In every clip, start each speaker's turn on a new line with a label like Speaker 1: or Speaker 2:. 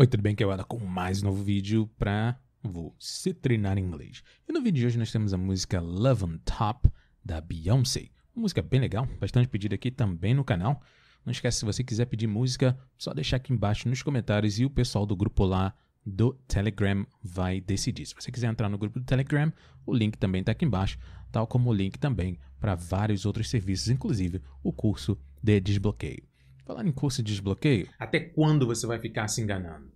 Speaker 1: Oi, tudo bem? Que é o com mais um novo vídeo para você treinar inglês. E no vídeo de hoje nós temos a música Love on Top da Beyoncé. Uma música bem legal, bastante pedida aqui também no canal. Não esquece, se você quiser pedir música, só deixar aqui embaixo nos comentários e o pessoal do grupo lá do Telegram vai decidir. Se você quiser entrar no grupo do Telegram, o link também está aqui embaixo, tal como o link também para vários outros serviços, inclusive o curso de desbloqueio. Falar em curso de desbloqueio. Até quando você vai ficar se enganando?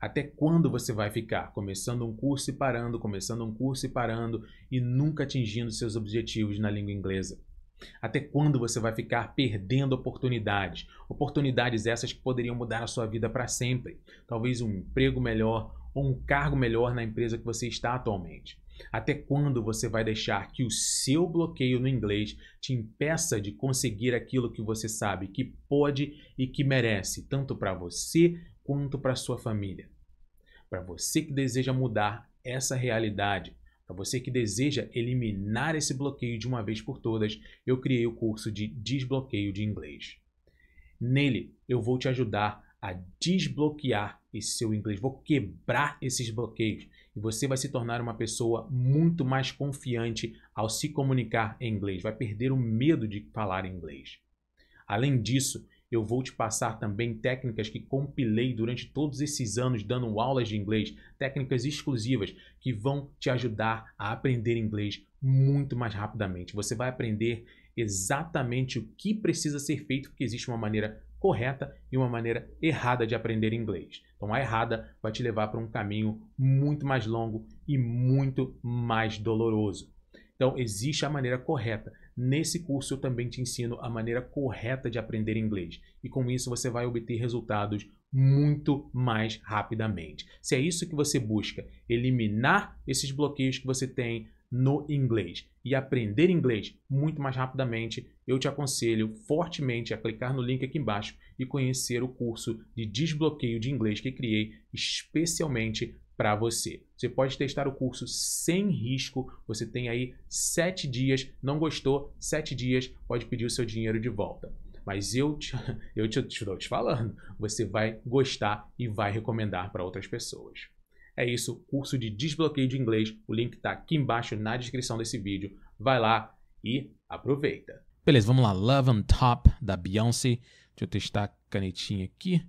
Speaker 1: Até quando você vai ficar começando um curso e parando, começando um curso e parando e nunca atingindo seus objetivos na língua inglesa? Até quando você vai ficar perdendo oportunidades? Oportunidades essas que poderiam mudar a sua vida para sempre. Talvez um emprego melhor ou um cargo melhor na empresa que você está atualmente. Até quando você vai deixar que o seu bloqueio no inglês te impeça de conseguir aquilo que você sabe que pode e que merece, tanto para você quanto para sua família? Para você que deseja mudar essa realidade, para você que deseja eliminar esse bloqueio de uma vez por todas, eu criei o curso de Desbloqueio de Inglês. Nele, eu vou te ajudar a desbloquear esse seu inglês, vou quebrar esses bloqueios e você vai se tornar uma pessoa muito mais confiante ao se comunicar em inglês, vai perder o medo de falar inglês. Além disso, eu vou te passar também técnicas que compilei durante todos esses anos dando aulas de inglês, técnicas exclusivas que vão te ajudar a aprender inglês muito mais rapidamente. Você vai aprender exatamente o que precisa ser feito, porque existe uma maneira correta e uma maneira errada de aprender inglês. Então, a errada vai te levar para um caminho muito mais longo e muito mais doloroso. Então, existe a maneira correta. Nesse curso, eu também te ensino a maneira correta de aprender inglês. E com isso, você vai obter resultados muito mais rapidamente. Se é isso que você busca, eliminar esses bloqueios que você tem, no inglês e aprender inglês muito mais rapidamente, eu te aconselho fortemente a clicar no link aqui embaixo e conhecer o curso de desbloqueio de inglês que criei especialmente para você. Você pode testar o curso sem risco. Você tem aí sete dias. Não gostou? Sete dias pode pedir o seu dinheiro de volta. Mas eu te, eu te estou te falando, você vai gostar e vai recomendar para outras pessoas. É isso, curso de desbloqueio de inglês. O link está aqui embaixo na descrição desse vídeo. Vai lá e aproveita. Beleza, vamos lá. Love on Top da Beyoncé. Deixa eu testar a canetinha aqui.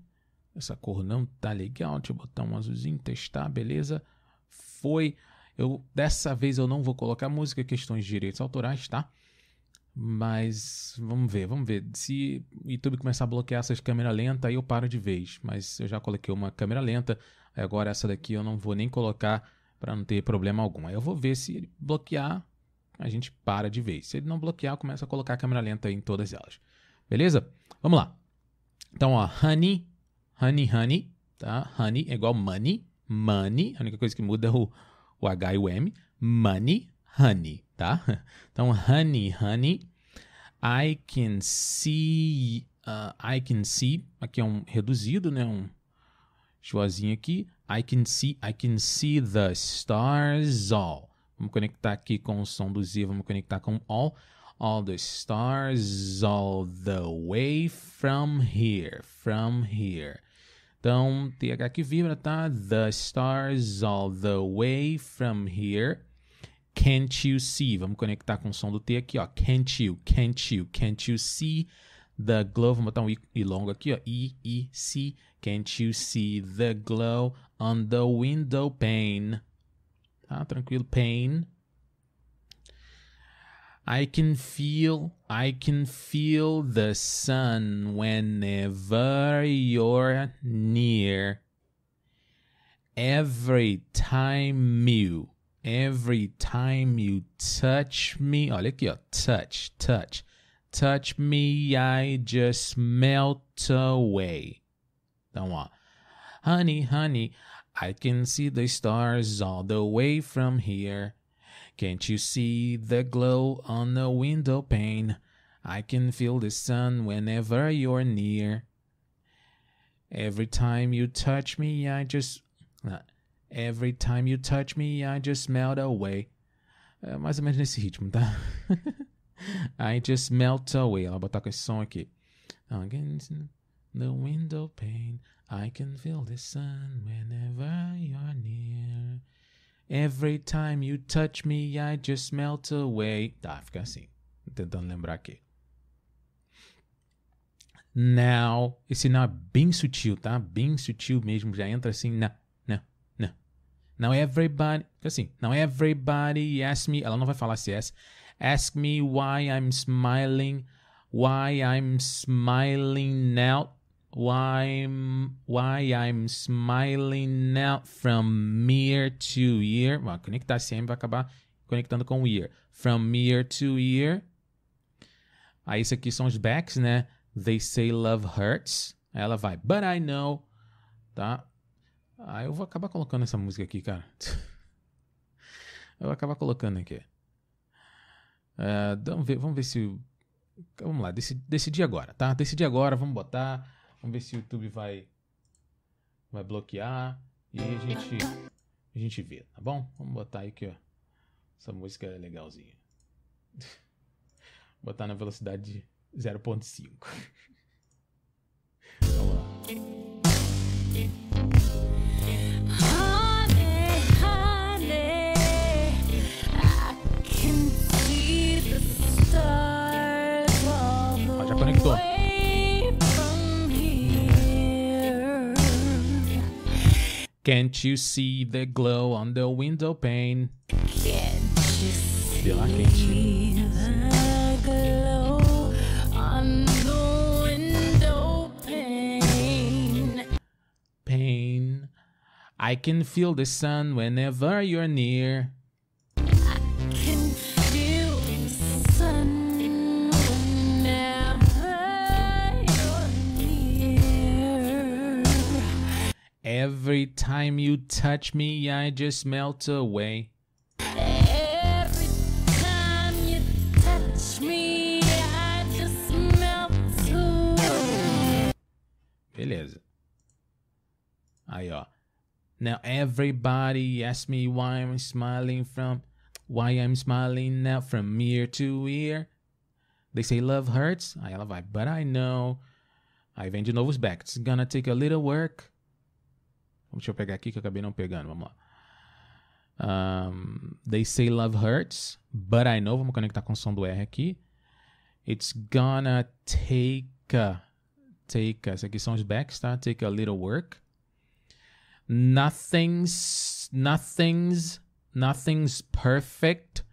Speaker 1: Essa cor não tá legal. Deixa eu botar um azulzinho, testar, beleza? Foi. Eu dessa vez eu não vou colocar música, questões de direitos autorais, tá? Mas vamos ver, vamos ver. Se o YouTube começar a bloquear essas câmeras lentas, aí eu paro de vez. Mas eu já coloquei uma câmera lenta, Agora essa daqui eu não vou nem colocar para não ter problema algum. Aí eu vou ver se ele bloquear, a gente para de vez. Se ele não bloquear, começa a colocar a câmera lenta em todas elas. Beleza? Vamos lá. Então, ó, honey, honey, honey, tá? Honey é igual money, money. A única coisa que muda é o, o H e o M. Money, honey, tá? Então, honey, honey. I can see, uh, I can see. Aqui é um reduzido, né? Um, Joazinho aqui. I can see, I can see the stars all. Vamos conectar aqui com o som do Z, vamos conectar com all. All the stars all the way from here, from here. Então, TH que vibra, tá? The stars all the way from here. Can't you see? Vamos conectar com o som do T aqui, ó. Can't you, can't you, can't you see? the glow, vou botar um i, i longo aqui, ó, E, E, C. Can't you see the glow on the window pane? Tá, tranquilo, pane. I can feel, I can feel the sun whenever you're near. Every time you, every time you touch me, olha aqui, ó, touch, touch touch me, I just melt away. 等我，Honey, honey, I can see the stars all the way from here. Can't you see the glow on the window pane? I can feel the sun whenever you're near. Every time you touch me, I just. Every time you touch me, I just melt away. Eh, mais ou menos nesse ritmo, tá? I just melt away. Ela botar com esse som aqui. The window pane, I can feel the sun whenever you're near. Every time you touch me, I just melt away. Tá, fica assim. Tentando lembrar aqui. Now, esse now é bem sutil, tá? Bem sutil mesmo, já entra assim na, na, na. Now everybody, assim. Now everybody asks me, ela não vai falar CS. Yes. Ask me why I'm smiling, why I'm smiling now, why why I'm smiling now from year to year. Vai conectar esse M vai acabar conectando com o year. From year to year. Aí isso aqui são os backs, né? They say love hurts. Aí ela vai, but I know, tá? Aí eu vou acabar colocando essa música aqui, cara. eu vou acabar colocando aqui vamos, é, ver, vamos ver se. Vamos lá, decidi, decidi agora, tá? Decidi agora, vamos botar. Vamos ver se o YouTube vai, vai bloquear. E aí a gente, a gente vê, tá bom? Vamos botar aí que ó, essa música é legalzinha. botar na velocidade 0.5.
Speaker 2: vamos lá.
Speaker 1: Can't you see the glow on the window pane? Can't you see the
Speaker 2: glow on the window pane?
Speaker 1: Pain. I can feel the sun whenever you're near. I can Every time you touch me, I just melt away.
Speaker 2: Every time you touch Me, I just melt away.
Speaker 1: Beleza. Aí, ó. Now everybody asks me why I'm smiling from, why I'm smiling now from ear to ear. They say love hurts. I love it, but I know. I've de novo os back. It's gonna take a little work. Deixa eu pegar aqui que eu acabei não pegando. Vamos lá. Um, they say love hurts, but I know. Vamos conectar com o som do R aqui. It's gonna take a, take. A, essa aqui são os backs, tá? Take a little work. Nothing's nothing's nothing's perfect,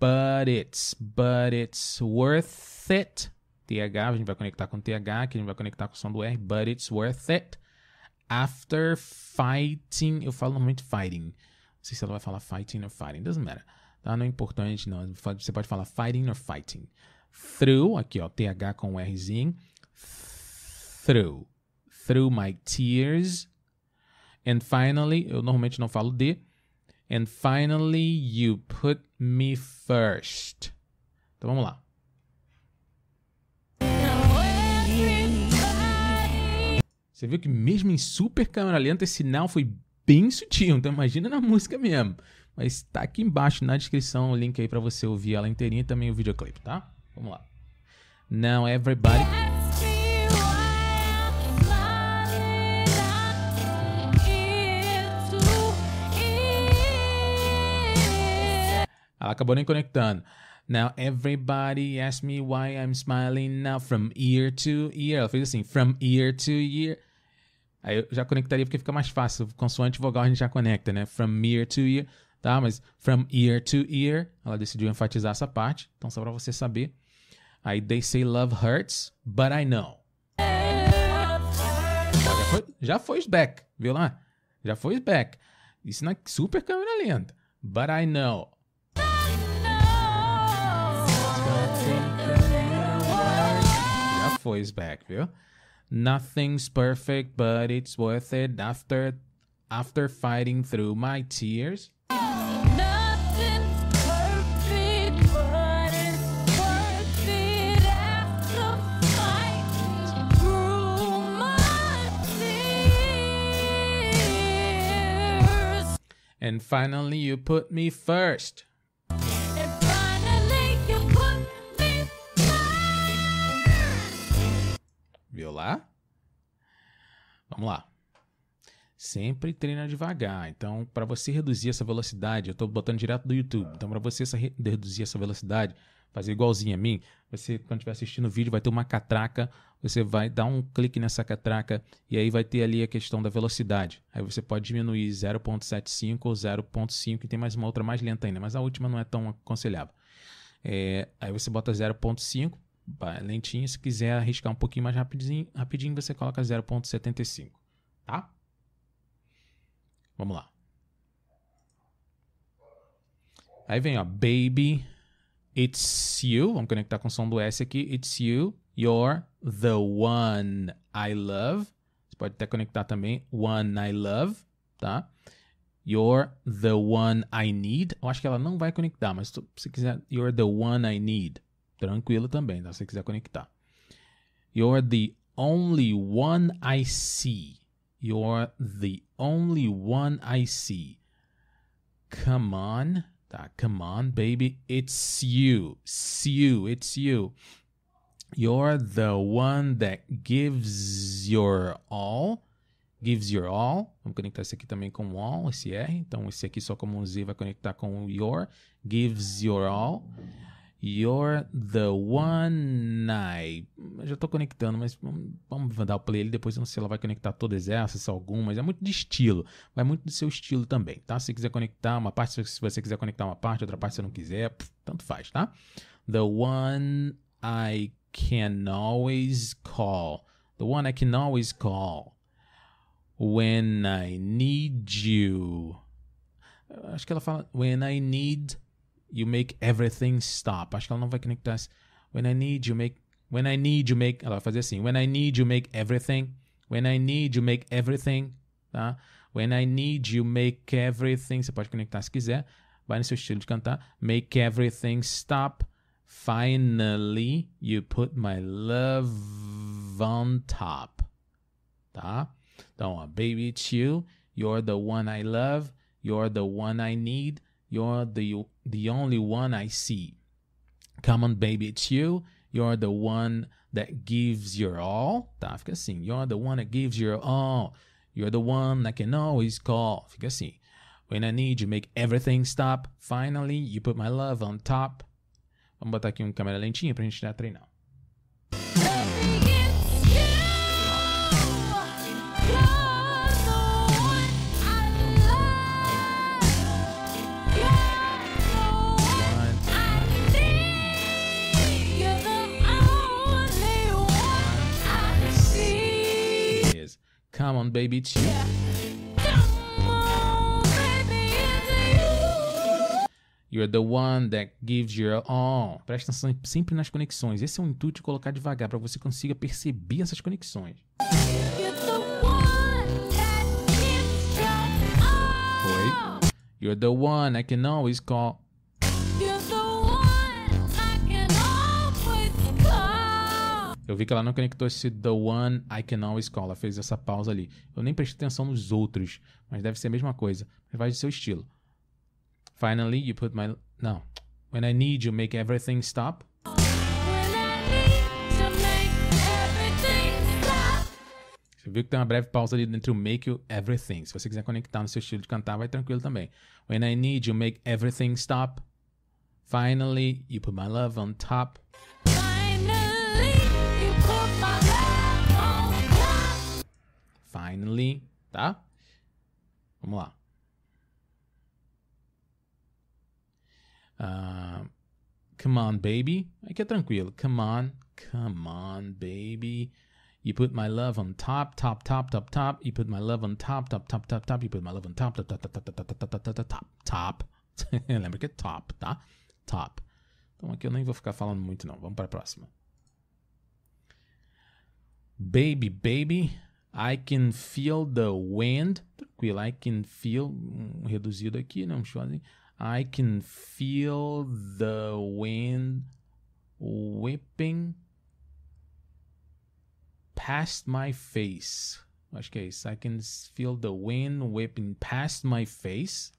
Speaker 1: but it's but it's worth it. TH, a gente vai conectar com TH, que a gente vai conectar com o som do R, but it's worth it. After fighting. Eu falo muito fighting. Não sei se ela vai falar fighting or fighting. Doesn't matter. Tá? Não é importante, não. Você pode falar fighting or fighting. Through, aqui, ó. TH com Rzinho. Through. Through my tears. And finally, eu normalmente não falo de. And finally, you put me first. Então vamos lá. Você viu que mesmo em super câmera lenta esse sinal foi bem sutil, então imagina na música mesmo. Mas tá aqui embaixo na descrição o link aí para você ouvir ela inteirinha e também o videoclipe, tá? Vamos lá. Now everybody Ela acabou nem conectando. Now everybody asks me why I'm smiling now from ear to ear. Ela fez assim, from ear to ear. Aí eu já conectaria porque fica mais fácil. Consoante vogal a gente já conecta, né? From ear to ear, tá? Mas from ear to ear, ela decidiu enfatizar essa parte. Então, só pra você saber. Aí, they say love hurts, but I know. Já foi, já foi back, viu lá? Já foi back. Isso na é super câmera lenta. But I know.
Speaker 2: Já
Speaker 1: foi back, viu? Nothing's perfect, but it's worth it after after fighting through my tears. And finally, you put me first. Viu lá? Vamos lá. Sempre treina devagar. Então, para você reduzir essa velocidade, eu estou botando direto do YouTube. Então, para você essa re reduzir essa velocidade, fazer igualzinho a mim, você quando estiver assistindo o vídeo vai ter uma catraca, você vai dar um clique nessa catraca e aí vai ter ali a questão da velocidade. Aí você pode diminuir 0.75 ou 0.5 e tem mais uma outra mais lenta ainda, mas a última não é tão aconselhável. É, aí você bota 0.5 lentinha. Se quiser arriscar um pouquinho mais rapidinho, rapidinho você coloca 0.75, tá? Vamos lá. Aí vem, ó, baby, it's you. Vamos conectar com o som do S aqui. It's you, you're the one I love. Você pode até conectar também, one I love, tá? You're the one I need. Eu acho que ela não vai conectar, mas se quiser, you're the one I need. Tranquilo também, tá? se você quiser conectar. You're the only one I see. You're the only one I see. Come on, tá? Come on, baby. It's you. It's you. It's you. You're the one that gives your all. Gives your all. Vamos conectar esse aqui também com all, esse R. Então, esse aqui só como um Z vai conectar com your. Gives your all. You're the one I. já tô conectando, mas vamos dar o play ali. Depois eu não sei se ela vai conectar todas essas, é algumas. É muito de estilo. Vai muito do seu estilo também, tá? Se quiser conectar uma parte, se você quiser conectar uma parte, outra parte se não quiser, pff, tanto faz, tá? The one I can always call. The one I can always call. When I need you. Acho que ela fala. When I need You make everything stop. Acho que ela não vai conectar. assim. When I need you make. When I need you make. Ela vai fazer assim. When I need you make everything. When I need you make everything. Tá? When I need you make everything. Você pode conectar se quiser. Vai no seu estilo de cantar. Make everything stop. Finally, you put my love on top. Tá? Então, ó, baby, it's you. You're the one I love. You're the one I need. You're the The Only One I See. Come on, baby, it's you. You're the one that gives your all. Tá? Fica assim. You're the one that gives your all. You're the one that can always call. Fica assim. When I need you, make everything stop. Finally, you put my love on top. Vamos botar aqui um câmera lentinha pra gente treinar. Come on, baby, you. You're the one that gives your all. Presta atenção sempre nas conexões. Esse é o intuito de colocar devagar para você consiga perceber essas conexões. Oi. You're the one I can always call Eu vi que ela não conectou esse The One I Can Always Call. Ela fez essa pausa ali. Eu nem prestei atenção nos outros, mas deve ser a mesma coisa. Mas vai do seu estilo. Finally, you put my. Não. When I need you, make everything stop. Você viu que tem uma breve pausa ali entre o make you everything. Se você quiser conectar no seu estilo de cantar, vai tranquilo também. When I need you, make everything stop. Finally, you put my love on top. finally, tá? Vamos lá. Uh, come on, baby. Aqui é tranquilo. Come on, come on, baby. You put my love on top, top, top, top, top. You put my love on top, top, top, top, top. You put my love on top, top, top, top, top, top, top, top, top, top. Lembra que é top, tá? Top. Então aqui eu nem vou ficar falando muito não. Vamos para a próxima. Baby, baby. I can feel the wind. Tranquilo. I can feel. Um, reduzido aqui, né? Um shortzinho. I can feel the wind whipping past my face. Acho que é isso. I can feel the wind whipping past my face.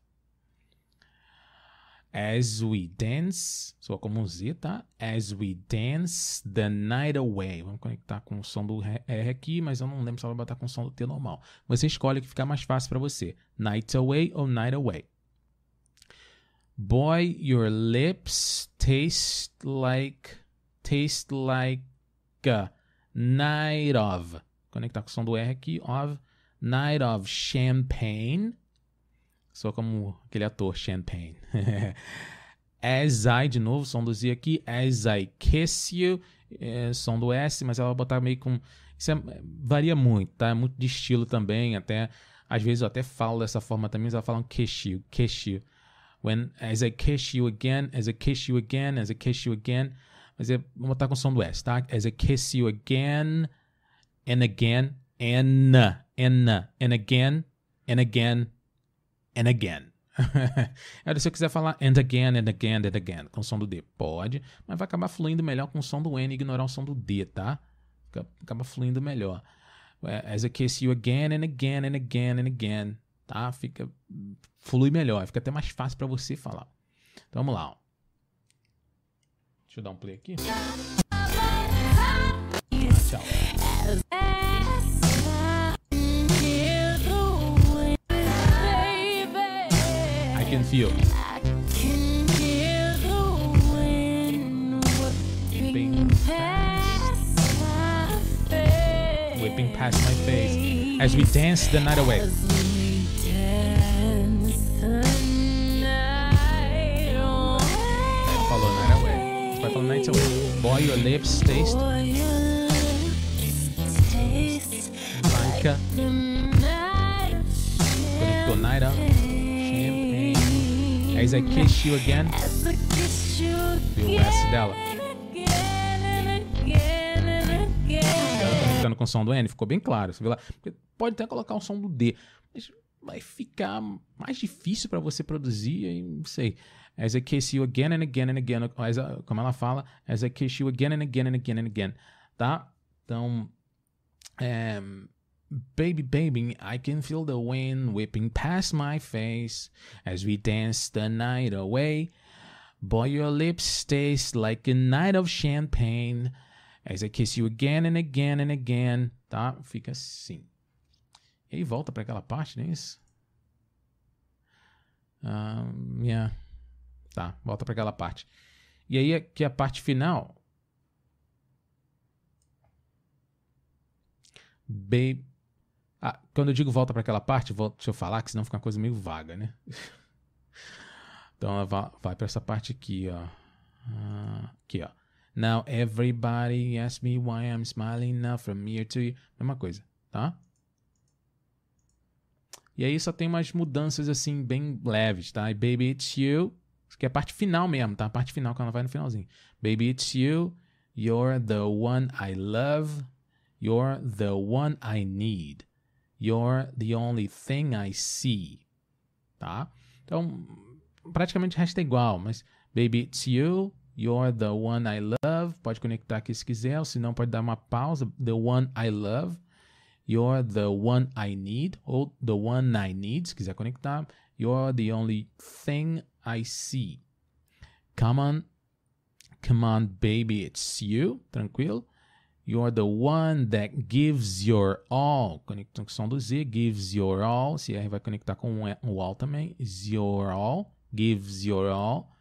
Speaker 1: As we dance, só como um Z, tá? As we dance the night away. Vamos conectar com o som do R aqui, mas eu não lembro se ela vai botar com o som do T normal. Você escolhe o que ficar mais fácil para você. Night away ou night away. Boy, your lips taste like taste like a night of. Conectar com o som do R aqui, of. Night of champagne. Só como aquele ator, Champagne. As é I, de novo, som do Z aqui. É as I kiss you, é, som do S, mas ela vai botar meio com. Isso é, varia muito, tá? É muito de estilo também. Até, às vezes eu até falo dessa forma também, mas ela fala um kiss you, kiss you. When, as I kiss you again, as I kiss you again, as I kiss you again. Mas é, vamos botar com som do S, tá? As I kiss you again, and again, and, and, and again, and again, and again. Agora, se eu quiser falar and again, and again, and again, com o som do D, pode, mas vai acabar fluindo melhor com o som do N e ignorar o som do D, tá? Acaba fluindo melhor. As I kiss you again and again and again and again, tá? Fica, flui melhor, fica até mais fácil para você falar. Então vamos lá. Ó. Deixa eu dar um play aqui.
Speaker 2: Tchau. feel. Whipping
Speaker 1: past, my face as we dance the night away. Follow night away. Follow night away. Boy, your lips, taste. Like
Speaker 2: a. Conecto night up.
Speaker 1: As I Kiss You Again. E o verso dela. Ela tá ficando com o som do N, ficou bem claro. Você viu lá? Pode até colocar o som do D, mas vai ficar mais difícil para você produzir, e não sei. As I kiss you again and again and again, as como ela fala, as I kiss you again and again and again and again, tá? Então, é, Baby, baby, I can feel the wind whipping past my face as we dance the night away. Boy, your lips taste like a night of champagne as I kiss you again and again and again. Tá? Fica assim. E aí volta para aquela parte, não é isso? Um, yeah. Tá, volta para aquela parte. E aí aqui a parte final. Baby Ah, quando eu digo volta para aquela parte, volta, deixa eu falar, que senão fica uma coisa meio vaga, né? então ela vai, vai para essa parte aqui, ó. Ah, aqui, ó. Now everybody asks me why I'm smiling now from here to you. Mesma coisa, tá? E aí só tem umas mudanças assim, bem leves, tá? E baby it's you. Isso aqui é a parte final mesmo, tá? A parte final que ela vai no finalzinho. Baby it's you. You're the one I love. You're the one I need. You're the only thing I see. Tá? Então, praticamente resta igual, mas Baby, it's you. You're the one I love. Pode conectar aqui se quiser, ou se não, pode dar uma pausa. The one I love. You're the one I need. Ou the one I need, se quiser conectar. You're the only thing I see. Come on. Come on, baby, it's you. Tranquilo. You're the one that gives your all. Conexão do Z, gives your all. Se R vai conectar com o all também. Is your all. Gives your all.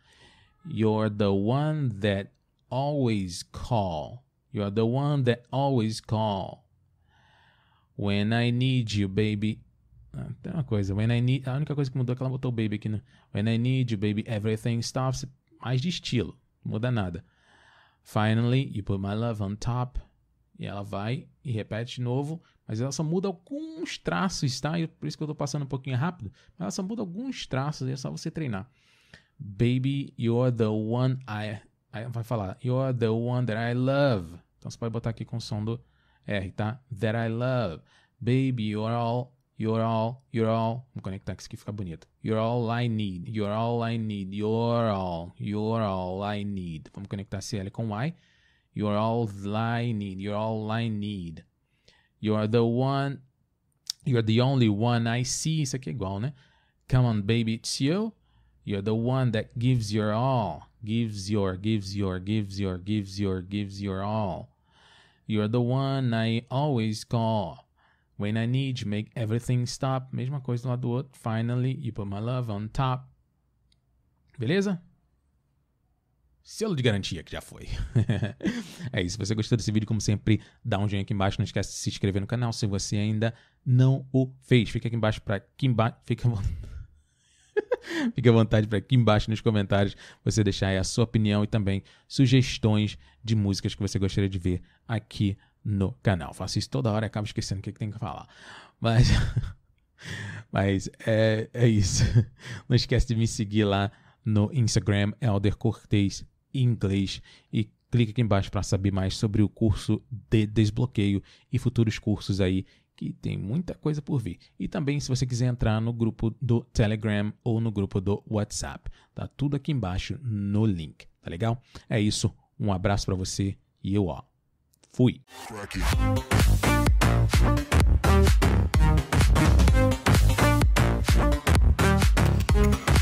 Speaker 1: You're the one that always call. You're the one that always call. When I need you, baby. Ah, tem uma coisa. When I need, a única coisa que mudou é que ela botou baby aqui. No, When I need you, baby, everything stops. Mais de estilo. Não muda nada. Finally, you put my love on top. E ela vai e repete de novo, mas ela só muda alguns traços, tá? E por isso que eu tô passando um pouquinho rápido. Mas ela só muda alguns traços, é só você treinar. Baby, you're the one I. Aí vai falar, you're the one that I love. Então você pode botar aqui com o som do R, tá? That I love. Baby, you're all, you're all, you're all. Vamos conectar que isso aqui fica bonito. You're all I need, you're all I need, you're all, you're all I need. Vamos conectar CL com Y. You are all I need. You're all I need. You are the one. You're the only one I see. Isso aqui é igual, né? Come on, baby, it's you. You're the one that gives your all. Gives your, gives your, gives your, gives your, gives your all. You're the one I always call. When I need you, make everything stop. Mesma coisa do lado do outro. Finally, you put my love on top. Beleza? Selo de garantia que já foi. é isso. Se você gostou desse vídeo, como sempre, dá um joinha aqui embaixo. Não esquece de se inscrever no canal se você ainda não o fez. Fica aqui embaixo para aqui embaixo. Fica Fique à vontade para aqui embaixo nos comentários você deixar aí a sua opinião e também sugestões de músicas que você gostaria de ver aqui no canal. Eu faço isso toda hora e acabo esquecendo o que, que tem que falar. Mas, mas é, é isso. Não esquece de me seguir lá no Instagram, Elder Cortez inglês e clique aqui embaixo para saber mais sobre o curso de desbloqueio e futuros cursos aí que tem muita coisa por vir. E também se você quiser entrar no grupo do Telegram ou no grupo do WhatsApp, tá tudo aqui embaixo no link, tá legal? É isso, um abraço para você e eu ó. Fui. Thank you.